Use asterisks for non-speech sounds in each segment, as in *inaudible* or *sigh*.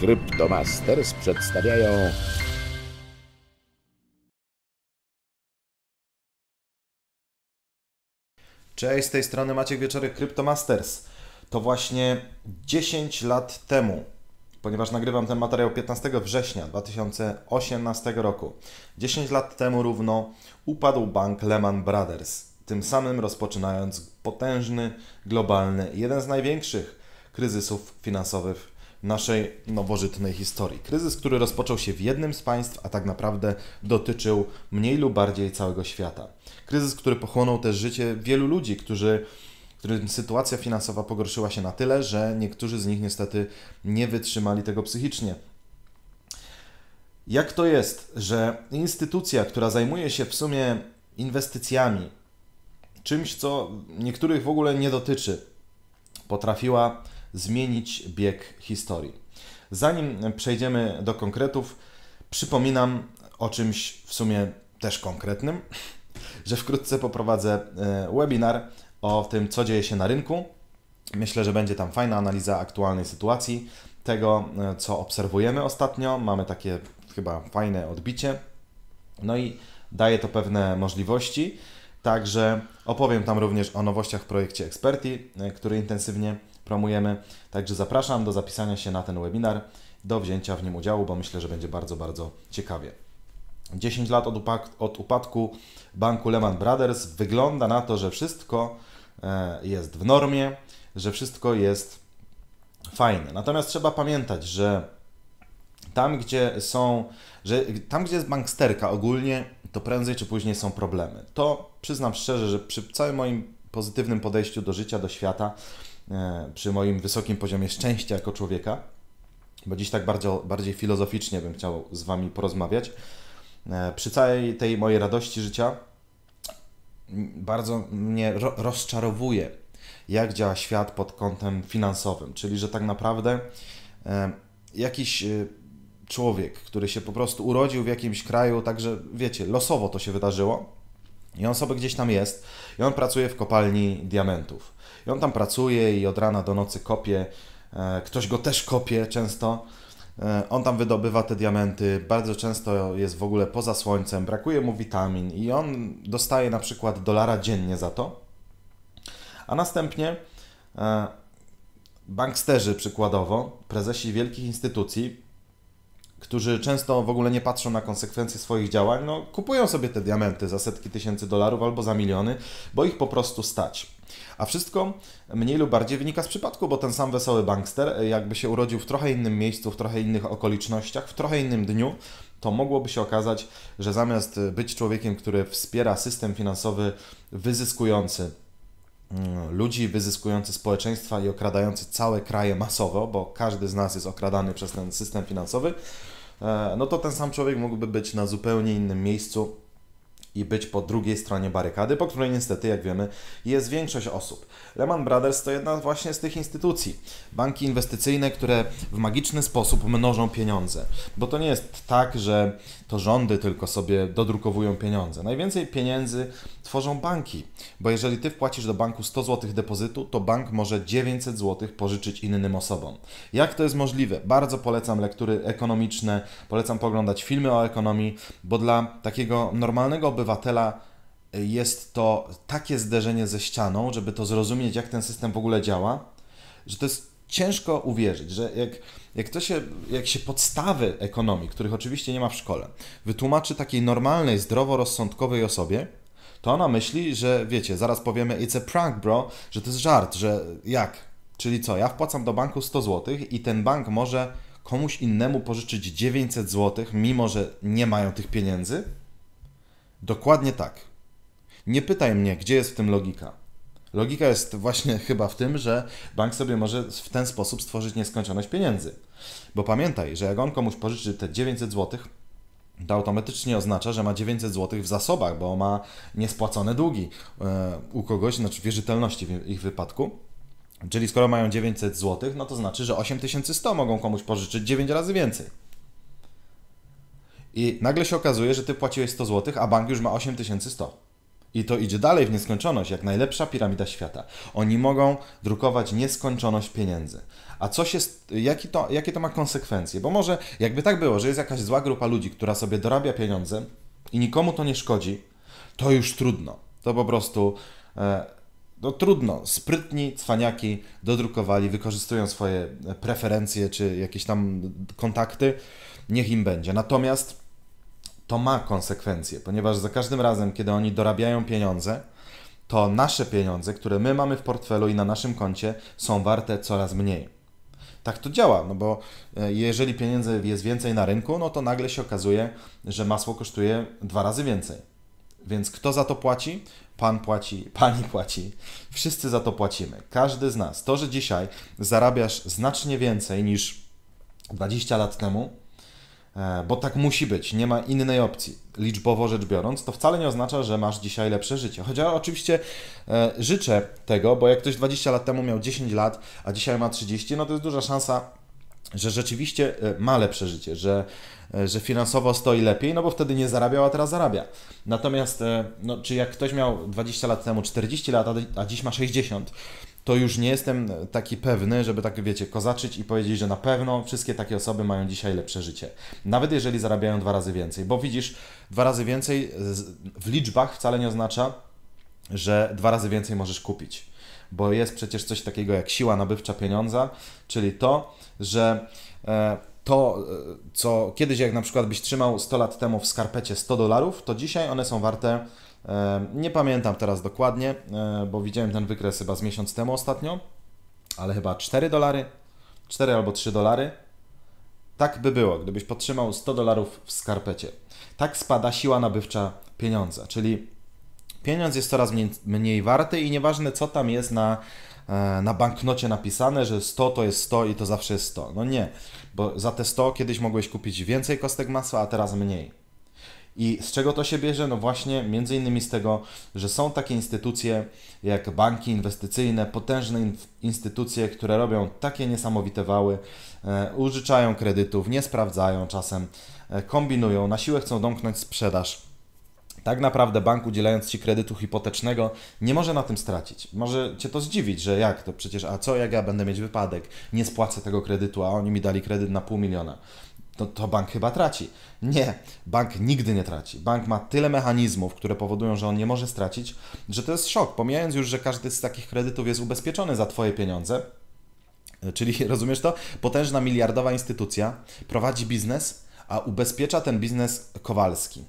Cryptomasters przedstawiają Cześć, z tej strony Maciek Wieczory Cryptomasters. To właśnie 10 lat temu, ponieważ nagrywam ten materiał 15 września 2018 roku. 10 lat temu równo upadł bank Lehman Brothers, tym samym rozpoczynając potężny, globalny, jeden z największych kryzysów finansowych naszej nowożytnej historii. Kryzys, który rozpoczął się w jednym z państw, a tak naprawdę dotyczył mniej lub bardziej całego świata. Kryzys, który pochłonął też życie wielu ludzi, którzy którym sytuacja finansowa pogorszyła się na tyle, że niektórzy z nich niestety nie wytrzymali tego psychicznie. Jak to jest, że instytucja, która zajmuje się w sumie inwestycjami, czymś, co niektórych w ogóle nie dotyczy, potrafiła zmienić bieg historii. Zanim przejdziemy do konkretów, przypominam o czymś w sumie też konkretnym, *laughs* że wkrótce poprowadzę e, webinar o tym, co dzieje się na rynku. Myślę, że będzie tam fajna analiza aktualnej sytuacji, tego, e, co obserwujemy ostatnio. Mamy takie chyba fajne odbicie. No i daje to pewne możliwości. Także opowiem tam również o nowościach w projekcie Experti, e, który intensywnie promujemy. Także zapraszam do zapisania się na ten webinar, do wzięcia w nim udziału, bo myślę, że będzie bardzo, bardzo ciekawie. 10 lat od, od upadku banku Lehman Brothers wygląda na to, że wszystko e, jest w normie, że wszystko jest fajne. Natomiast trzeba pamiętać, że tam, gdzie są, że tam, gdzie jest banksterka ogólnie, to prędzej czy później są problemy. To przyznam szczerze, że przy całym moim pozytywnym podejściu do życia, do świata, E, przy moim wysokim poziomie szczęścia jako człowieka, bo dziś tak bardzo, bardziej filozoficznie bym chciał z Wami porozmawiać. E, przy całej tej mojej radości życia bardzo mnie ro rozczarowuje, jak działa świat pod kątem finansowym, czyli że tak naprawdę e, jakiś człowiek, który się po prostu urodził w jakimś kraju, także wiecie, losowo to się wydarzyło i on sobie gdzieś tam jest, i on pracuje w kopalni diamentów. I on tam pracuje i od rana do nocy kopie. E, ktoś go też kopie często. E, on tam wydobywa te diamenty, bardzo często jest w ogóle poza słońcem, brakuje mu witamin i on dostaje na przykład dolara dziennie za to. A następnie e, banksterzy przykładowo, prezesi wielkich instytucji którzy często w ogóle nie patrzą na konsekwencje swoich działań, no, kupują sobie te diamenty za setki tysięcy dolarów albo za miliony, bo ich po prostu stać. A wszystko mniej lub bardziej wynika z przypadku, bo ten sam wesoły bankster, e, jakby się urodził w trochę innym miejscu, w trochę innych okolicznościach, w trochę innym dniu, to mogłoby się okazać, że zamiast e, być człowiekiem, który wspiera system finansowy wyzyskujący, mm, ludzi wyzyskujący społeczeństwa i okradający całe kraje masowo, bo każdy z nas jest okradany przez ten system finansowy, E, no to ten sam człowiek mógłby być na zupełnie innym miejscu i być po drugiej stronie barykady, po której niestety, jak wiemy, jest większość osób. Lehman Brothers to jedna właśnie z tych instytucji. Banki inwestycyjne, które w magiczny sposób mnożą pieniądze. Bo to nie jest tak, że to rządy tylko sobie dodrukowują pieniądze. Najwięcej pieniędzy tworzą banki. Bo jeżeli ty wpłacisz do banku 100 zł depozytu, to bank może 900 zł pożyczyć innym osobom. Jak to jest możliwe? Bardzo polecam lektury ekonomiczne, polecam poglądać filmy o ekonomii, bo dla takiego normalnego obywatela y, jest to takie zderzenie ze ścianą, żeby to zrozumieć, jak ten system w ogóle działa, że to jest ciężko uwierzyć, że jak, jak, to się, jak się podstawy ekonomii, których oczywiście nie ma w szkole, wytłumaczy takiej normalnej, zdroworozsądkowej osobie, to ona myśli, że wiecie, zaraz powiemy it's a prank bro, że to jest żart, że jak? Czyli co, ja wpłacam do banku 100 zł i ten bank może komuś innemu pożyczyć 900 zł, mimo że nie mają tych pieniędzy? Dokładnie tak. Nie pytaj mnie, gdzie jest w tym logika. Logika jest właśnie *laughs* chyba w tym, że bank sobie może w ten sposób stworzyć nieskończoność pieniędzy. Bo pamiętaj, że jak on komuś pożyczy te 900 zł, to automatycznie oznacza, że ma 900 zł w zasobach, bo ma niespłacone długi e, u kogoś, znaczy wierzytelności w ich wypadku. Czyli skoro mają 900 zł, no to znaczy, że 8100 mogą komuś pożyczyć 9 razy więcej. I nagle się okazuje, że ty płaciłeś 100 zł, a bank już ma 8100. I to idzie dalej w nieskończoność, jak najlepsza piramida świata. Oni mogą drukować nieskończoność pieniędzy. A co się, jaki to, jakie to ma konsekwencje? Bo może jakby tak było, że jest jakaś zła grupa ludzi, która sobie dorabia pieniądze i nikomu to nie szkodzi, to już trudno. To po prostu e, no, trudno. Sprytni cwaniaki dodrukowali, wykorzystują swoje preferencje czy jakieś tam kontakty. Niech im będzie. Natomiast to ma konsekwencje, ponieważ za każdym razem, kiedy oni dorabiają pieniądze, to nasze pieniądze, które my mamy w portfelu i na naszym koncie, są warte coraz mniej. Tak to działa, no bo e, jeżeli pieniędzy jest więcej na rynku, no to nagle się okazuje, że masło kosztuje dwa razy więcej. Więc kto za to płaci? Pan płaci, *laughs* pani płaci. Wszyscy za to płacimy. Każdy z nas. To, że dzisiaj zarabiasz znacznie więcej niż 20 lat temu, E, bo tak musi być, nie ma innej opcji, liczbowo rzecz biorąc, to wcale nie oznacza, że masz dzisiaj lepsze życie. Chociaż oczywiście e, życzę tego, bo jak ktoś 20 lat temu miał 10 lat, a dzisiaj ma 30, no to jest duża szansa, że rzeczywiście e, ma lepsze życie, że, że finansowo stoi lepiej, no bo wtedy nie zarabiał, a teraz zarabia. Natomiast, no, czy jak ktoś miał 20 lat temu 40 lat, a dziś ma 60, to już nie jestem taki pewny, żeby tak, wiecie, kozaczyć i powiedzieć, że na pewno wszystkie takie osoby mają dzisiaj lepsze życie. Nawet jeżeli zarabiają dwa razy więcej, bo widzisz, dwa razy więcej w liczbach wcale nie oznacza, że dwa razy więcej możesz kupić, bo jest przecież coś takiego jak siła nabywcza pieniądza, czyli to, że e, to, e, co kiedyś, jak na przykład byś trzymał 100 lat temu w skarpecie 100 dolarów, to dzisiaj one są warte nie pamiętam teraz dokładnie, e, bo widziałem ten wykres chyba z miesiąc temu ostatnio, ale chyba 4 dolary, 4 albo 3 dolary. Tak by było, gdybyś podtrzymał 100 dolarów w skarpecie. Tak spada siła nabywcza pieniądza, czyli pieniądz jest coraz mniej, mniej warty i nieważne co tam jest na, e, na banknocie napisane, że 100 to jest 100 i to zawsze jest 100. No nie, bo za te 100 kiedyś mogłeś kupić więcej kostek masła, a teraz mniej. I z czego to się bierze? No właśnie między innymi z tego, że są takie instytucje jak banki inwestycyjne, potężne in instytucje, które robią takie niesamowite wały, e, użyczają kredytów, nie sprawdzają czasem, e, kombinują, na siłę chcą domknąć sprzedaż. Tak naprawdę bank udzielając Ci kredytu hipotecznego nie może na tym stracić. Może Cię to zdziwić, że jak to przecież, a co jak ja będę mieć wypadek, nie spłacę tego kredytu, a oni mi dali kredyt na pół miliona to, to bank chyba traci. Nie, bank nigdy nie traci. Bank ma tyle mechanizmów, które powodują, że on nie może stracić, że to jest szok. Pomijając już, że każdy z takich kredytów jest ubezpieczony za Twoje pieniądze, e, czyli *laughs* rozumiesz to? Potężna miliardowa instytucja prowadzi biznes, a ubezpiecza ten biznes Kowalski.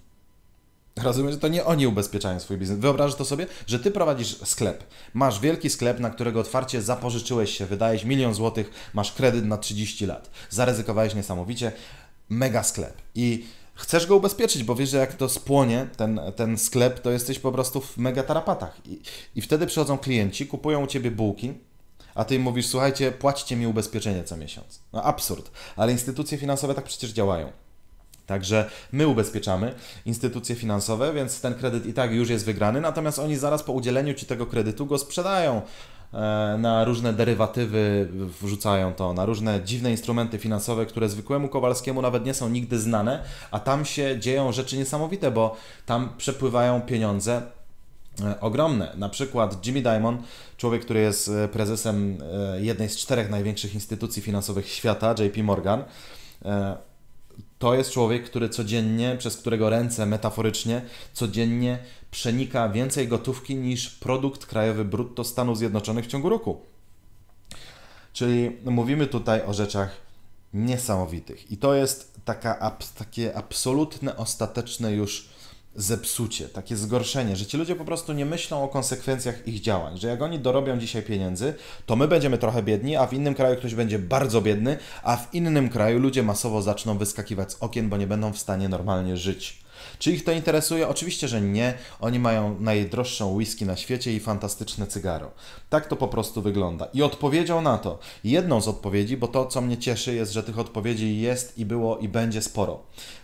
Rozumiem, że to nie oni ubezpieczają swój biznes. Wyobrażasz to sobie, że ty prowadzisz sklep. Masz wielki sklep, na którego otwarcie zapożyczyłeś się, wydajesz milion złotych, masz kredyt na 30 lat. Zaryzykowałeś niesamowicie. Mega sklep. I chcesz go ubezpieczyć, bo wiesz, że jak to spłonie, ten, ten sklep, to jesteś po prostu w mega tarapatach. I, I wtedy przychodzą klienci, kupują u ciebie bułki, a ty im mówisz, słuchajcie, płacicie mi ubezpieczenie co miesiąc. No absurd, ale instytucje finansowe tak przecież działają. Także my ubezpieczamy instytucje finansowe, więc ten kredyt i tak już jest wygrany, natomiast oni zaraz po udzieleniu Ci tego kredytu go sprzedają e, na różne derywatywy, wrzucają to, na różne dziwne instrumenty finansowe, które zwykłemu Kowalskiemu nawet nie są nigdy znane, a tam się dzieją rzeczy niesamowite, bo tam przepływają pieniądze e, ogromne. Na przykład Jimmy Diamond, człowiek, który jest e, prezesem jednej z czterech największych instytucji finansowych świata, JP Morgan, to jest człowiek, który codziennie, przez którego ręce metaforycznie, codziennie przenika więcej gotówki niż produkt krajowy brutto Stanów Zjednoczonych w ciągu roku. Czyli mówimy tutaj o rzeczach niesamowitych. I to jest taka, takie absolutne, ostateczne już zepsucie, takie zgorszenie, że ci ludzie po prostu nie myślą o konsekwencjach ich działań, że jak oni dorobią dzisiaj pieniędzy, to my będziemy trochę biedni, a w innym kraju ktoś będzie bardzo biedny, a w innym kraju ludzie masowo zaczną wyskakiwać z okien, bo nie będą w stanie normalnie żyć. Czy ich to interesuje? Oczywiście, że nie. Oni mają najdroższą whisky na świecie i fantastyczne cygaro. Tak to po prostu wygląda. I odpowiedzią na to, jedną z odpowiedzi, bo to co mnie cieszy jest, że tych odpowiedzi jest i było i będzie sporo.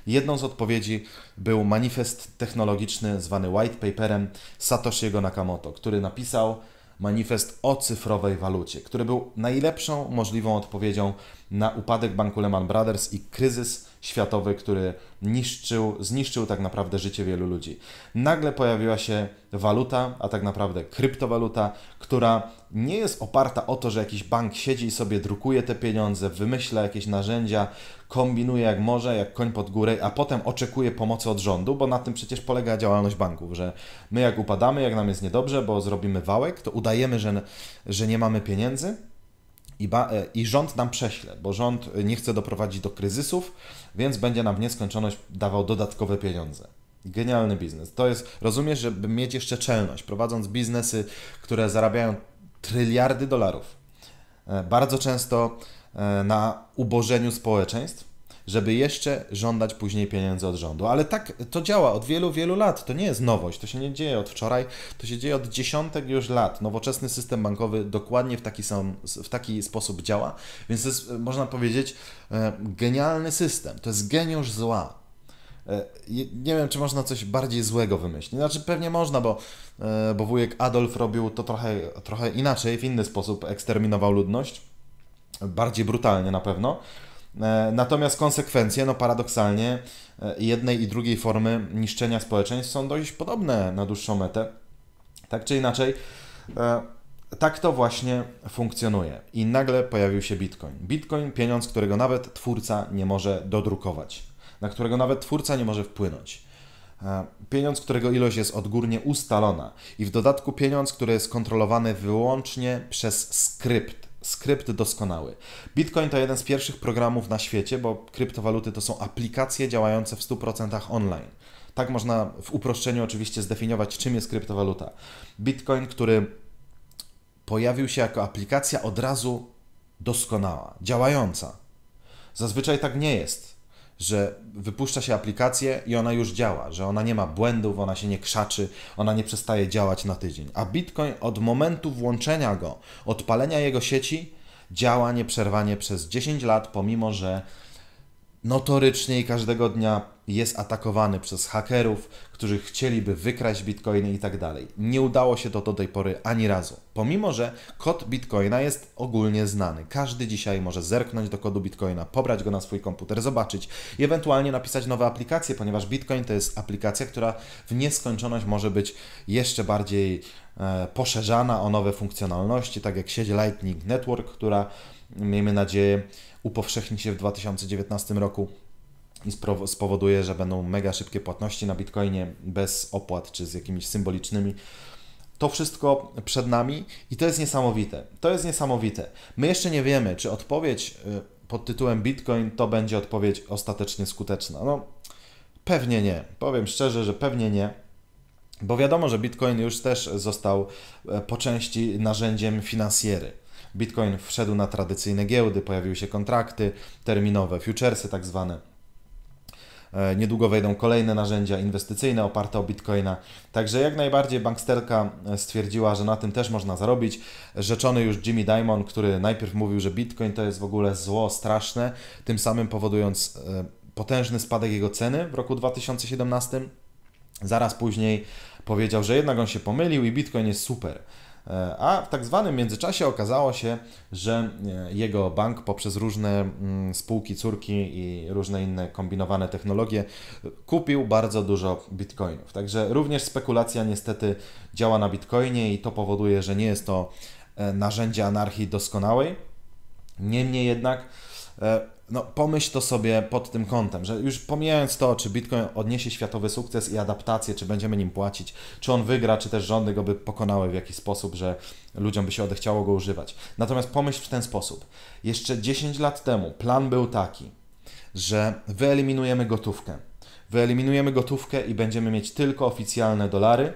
Jedną z odpowiedzi był manifest technologiczny zwany white paperem Satoshiego Nakamoto, który napisał manifest o cyfrowej walucie, który był najlepszą możliwą odpowiedzią na upadek banku Lehman Brothers i kryzys światowy, który niszczył, zniszczył tak naprawdę życie wielu ludzi. Nagle pojawiła się waluta, a tak naprawdę kryptowaluta, która nie jest oparta o to, że jakiś bank siedzi i sobie drukuje te pieniądze, wymyśla jakieś narzędzia, kombinuje jak może, jak koń pod górę, a potem oczekuje pomocy od rządu, bo na tym przecież polega działalność banków, że my jak upadamy, jak nam jest niedobrze, bo zrobimy wałek, to udajemy, że, że nie mamy pieniędzy, i, e, i rząd nam prześle, bo rząd e, nie chce doprowadzić do kryzysów, więc będzie nam w nieskończoność dawał dodatkowe pieniądze. Genialny biznes. To jest, rozumiesz, żeby mieć jeszcze czelność, prowadząc biznesy, które zarabiają tryliardy dolarów. E, bardzo często na ubożeniu społeczeństw, żeby jeszcze żądać później pieniędzy od rządu. Ale tak to działa od wielu, wielu lat. To nie jest nowość, to się nie dzieje od wczoraj, to się dzieje od dziesiątek już lat. Nowoczesny system bankowy dokładnie w taki, sam, w taki sposób działa, więc to jest, e, można powiedzieć, e, genialny system. To jest geniusz zła. E, nie wiem, czy można coś bardziej złego wymyślić. Znaczy, pewnie można, bo, bo wujek Adolf robił to trochę, trochę inaczej, w inny sposób eksterminował ludność. Bardziej brutalnie na pewno E, natomiast konsekwencje, no paradoksalnie, e, jednej i drugiej formy niszczenia społeczeństw są dość podobne na dłuższą metę. Tak czy inaczej, e, tak to właśnie funkcjonuje. I nagle pojawił się bitcoin. Bitcoin, pieniądz, którego nawet twórca nie może dodrukować, na którego nawet twórca nie może wpłynąć. Pieniądz, którego ilość jest odgórnie ustalona, i w dodatku pieniądz, który jest kontrolowany wyłącznie przez skrypt skrypt doskonały. Bitcoin to jeden z pierwszych programów na świecie, bo kryptowaluty to są aplikacje działające w 100% online. Tak można w uproszczeniu oczywiście zdefiniować, czym jest kryptowaluta. Bitcoin, który pojawił się jako aplikacja od razu doskonała, działająca. Zazwyczaj tak nie jest że wypuszcza się aplikację i ona już działa, że ona nie ma błędów, ona się nie krzaczy, ona nie przestaje działać na tydzień. A Bitcoin od momentu włączenia go, odpalenia jego sieci, działa nieprzerwanie przez 10 lat, pomimo że notorycznie i każdego dnia jest atakowany przez hakerów, którzy chcieliby wykraść bitcoiny i tak dalej. Nie udało się to do tej pory ani razu. Pomimo, że kod bitcoina jest ogólnie znany. Każdy dzisiaj może zerknąć do kodu bitcoina, pobrać go na swój komputer, zobaczyć i ewentualnie napisać nowe aplikacje, ponieważ bitcoin to jest aplikacja, która w nieskończoność może być jeszcze bardziej e, poszerzana o nowe funkcjonalności, tak jak sieć Lightning Network, która miejmy nadzieję upowszechni się w 2019 roku i spowoduje, że będą mega szybkie płatności na Bitcoinie bez opłat czy z jakimiś symbolicznymi. To wszystko przed nami i to jest niesamowite. To jest niesamowite. My jeszcze nie wiemy, czy odpowiedź y, pod tytułem Bitcoin to będzie odpowiedź ostatecznie skuteczna. No, pewnie nie. Powiem szczerze, że pewnie nie. Bo wiadomo, że Bitcoin już też został e, po części narzędziem finansjery. Bitcoin wszedł na tradycyjne giełdy, pojawiły się kontrakty terminowe, futuresy tak zwane. E, niedługo wejdą kolejne narzędzia inwestycyjne oparte o bitcoina. Także jak najbardziej banksterka e, stwierdziła, że na tym też można zarobić. Rzeczony już Jimmy Diamond, który najpierw mówił, że bitcoin to jest w ogóle zło straszne, tym samym powodując e, potężny spadek jego ceny w roku 2017. Zaraz później powiedział, że jednak on się pomylił i bitcoin jest super. E, a w tak zwanym międzyczasie okazało się, że e, jego bank poprzez różne mm, spółki córki i różne inne kombinowane technologie e, kupił bardzo dużo bitcoinów. Także również spekulacja niestety działa na bitcoinie i to powoduje, że nie jest to narzędzie anarchii doskonałej. Niemniej jednak no, pomyśl to sobie pod tym kątem, że już pomijając to, czy Bitcoin odniesie światowy sukces i adaptację, czy będziemy nim płacić, czy on wygra, czy też rządy go by pokonały w jakiś sposób, że ludziom by się odechciało go używać. Natomiast pomyśl w ten sposób. Jeszcze 10 lat temu plan był taki, że wyeliminujemy gotówkę. Wyeliminujemy gotówkę i będziemy mieć tylko oficjalne dolary,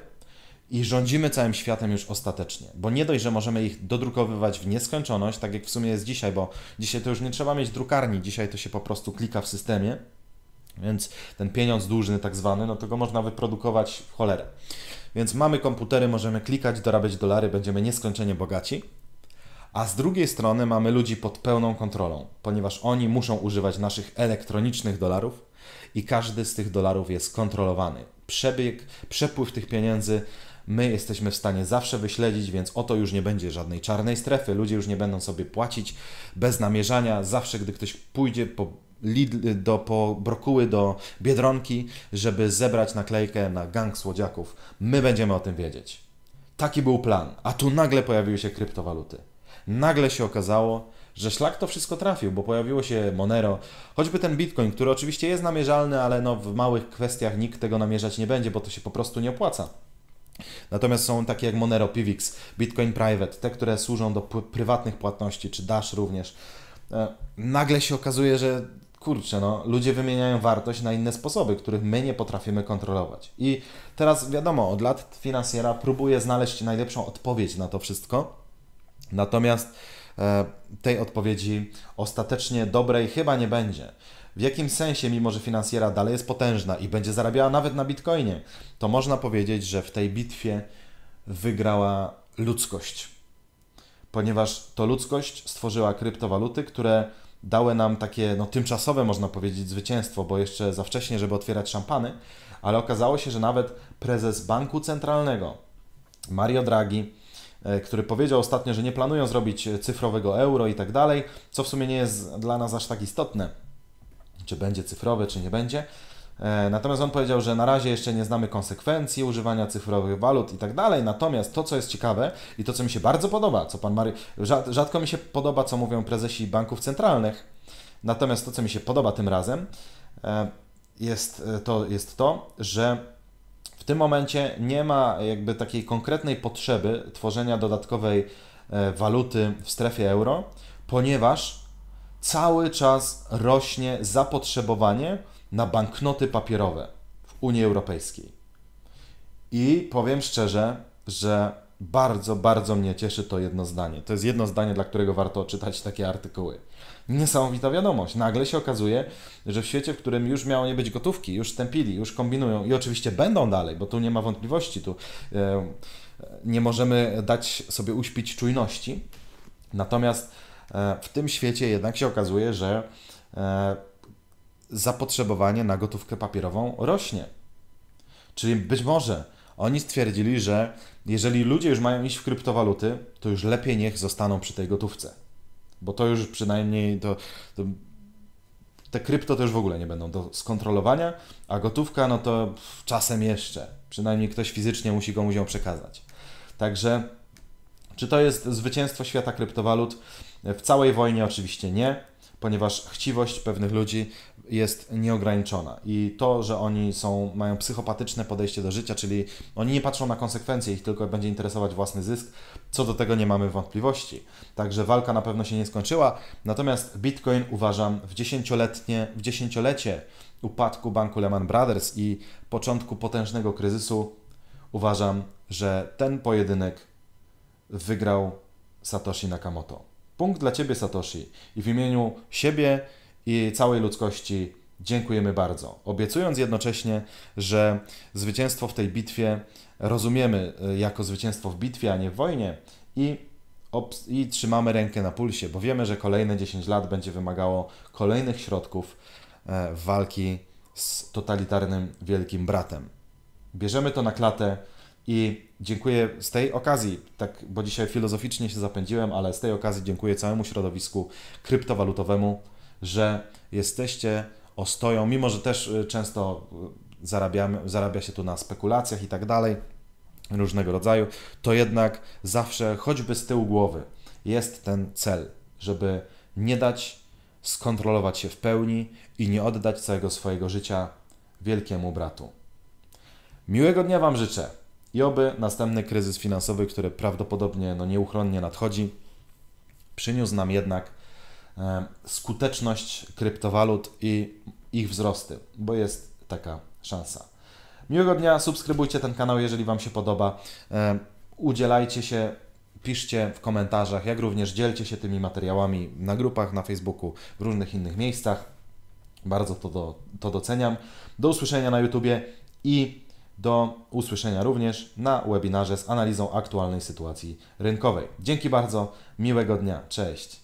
i rządzimy całym światem już ostatecznie. Bo nie dość, że możemy ich dodrukowywać w nieskończoność, tak jak w sumie jest dzisiaj, bo dzisiaj to już nie trzeba mieć drukarni, dzisiaj to się po prostu klika w systemie, więc ten pieniądz dłużny tak zwany, no to go można wyprodukować w cholerę. Więc mamy komputery, możemy klikać, dorabiać dolary, będziemy nieskończenie bogaci. A z drugiej strony mamy ludzi pod pełną kontrolą, ponieważ oni muszą używać naszych elektronicznych dolarów i każdy z tych dolarów jest kontrolowany. Przebieg, przepływ tych pieniędzy my jesteśmy w stanie zawsze wyśledzić, więc oto już nie będzie żadnej czarnej strefy. Ludzie już nie będą sobie płacić bez namierzania. Zawsze, gdy ktoś pójdzie po Lidl, do, po brokuły do Biedronki, żeby zebrać naklejkę na gang słodziaków. My będziemy o tym wiedzieć. Taki był plan, a tu nagle pojawiły się kryptowaluty. Nagle się okazało, że szlak to wszystko trafił, bo pojawiło się Monero, choćby ten Bitcoin, który oczywiście jest namierzalny, ale no w małych kwestiach nikt tego namierzać nie będzie, bo to się po prostu nie opłaca. Natomiast są takie jak Monero, Pivx, Bitcoin Private, te, które służą do prywatnych płatności, czy Dash również. E, nagle się okazuje, że kurczę, no, ludzie wymieniają wartość na inne sposoby, których my nie potrafimy kontrolować. I teraz wiadomo, od lat finansjera próbuje znaleźć najlepszą odpowiedź na to wszystko. Natomiast e, tej odpowiedzi ostatecznie dobrej chyba nie będzie w jakim sensie, mimo że finansjera dalej jest potężna i będzie zarabiała nawet na bitcoinie, to można powiedzieć, że w tej bitwie wygrała ludzkość. Ponieważ to ludzkość stworzyła kryptowaluty, które dały nam takie no, tymczasowe, można powiedzieć, zwycięstwo, bo jeszcze za wcześnie, żeby otwierać szampany, ale okazało się, że nawet prezes banku centralnego Mario Draghi, e, który powiedział ostatnio, że nie planują zrobić cyfrowego euro i tak dalej, co w sumie nie jest dla nas aż tak istotne, czy będzie cyfrowy, czy nie będzie. E, natomiast on powiedział, że na razie jeszcze nie znamy konsekwencji używania cyfrowych walut i tak dalej. Natomiast to, co jest ciekawe i to, co mi się bardzo podoba, co pan Mary. Rzadko mi się podoba, co mówią prezesi banków centralnych. Natomiast to, co mi się podoba tym razem, e, jest e, to, jest to że w tym momencie nie ma jakby takiej konkretnej potrzeby tworzenia dodatkowej waluty w strefie euro, ponieważ cały czas rośnie zapotrzebowanie na banknoty papierowe w Unii Europejskiej. I powiem szczerze, że bardzo, bardzo mnie cieszy to jedno zdanie. To jest jedno zdanie, dla którego warto czytać takie artykuły. Niesamowita wiadomość. Nagle się okazuje, że w świecie, w którym już miało nie być gotówki, już stępili, już kombinują i oczywiście będą dalej, bo tu nie ma wątpliwości, tu e, nie możemy dać sobie uśpić czujności. Natomiast E, w tym świecie jednak się okazuje, że e, zapotrzebowanie na gotówkę papierową rośnie. Czyli być może oni stwierdzili, że jeżeli ludzie już mają iść w kryptowaluty, to już lepiej niech zostaną przy tej gotówce. Bo to już przynajmniej to, to te krypto też w ogóle nie będą do skontrolowania, a gotówka no to czasem jeszcze. Przynajmniej ktoś fizycznie musi komuś ją przekazać. Także czy to jest zwycięstwo świata kryptowalut? W całej wojnie oczywiście nie, ponieważ chciwość pewnych ludzi jest nieograniczona. I to, że oni są, mają psychopatyczne podejście do życia, czyli oni nie patrzą na konsekwencje, ich tylko będzie interesować własny zysk, co do tego nie mamy wątpliwości. Także walka na pewno się nie skończyła. Natomiast Bitcoin uważam w, dziesięcioletnie, w dziesięciolecie upadku banku Lehman Brothers i początku potężnego kryzysu uważam, że ten pojedynek wygrał Satoshi Nakamoto. Punkt dla Ciebie, Satoshi. I w imieniu siebie i całej ludzkości dziękujemy bardzo. Obiecując jednocześnie, że zwycięstwo w tej bitwie rozumiemy y, jako zwycięstwo w bitwie, a nie w wojnie i, i trzymamy rękę na pulsie, bo wiemy, że kolejne 10 lat będzie wymagało kolejnych środków e, walki z totalitarnym wielkim bratem. Bierzemy to na klatę i dziękuję z tej okazji, tak, bo dzisiaj filozoficznie się zapędziłem, ale z tej okazji dziękuję całemu środowisku kryptowalutowemu, że jesteście ostoją, mimo że też y, często y, zarabiamy, zarabia się tu na spekulacjach i tak dalej, różnego rodzaju, to jednak zawsze, choćby z tyłu głowy, jest ten cel, żeby nie dać skontrolować się w pełni i nie oddać całego swojego życia wielkiemu bratu. Miłego dnia Wam życzę. I oby następny kryzys finansowy, który prawdopodobnie no, nieuchronnie nadchodzi, przyniósł nam jednak e, skuteczność kryptowalut i ich wzrosty, bo jest taka szansa. Miłego dnia, subskrybujcie ten kanał, jeżeli Wam się podoba. E, udzielajcie się, piszcie w komentarzach, jak również dzielcie się tymi materiałami na grupach, na Facebooku, w różnych innych miejscach. Bardzo to, do, to doceniam. Do usłyszenia na YouTubie i do usłyszenia również na webinarze z analizą aktualnej sytuacji rynkowej. Dzięki bardzo, miłego dnia, cześć.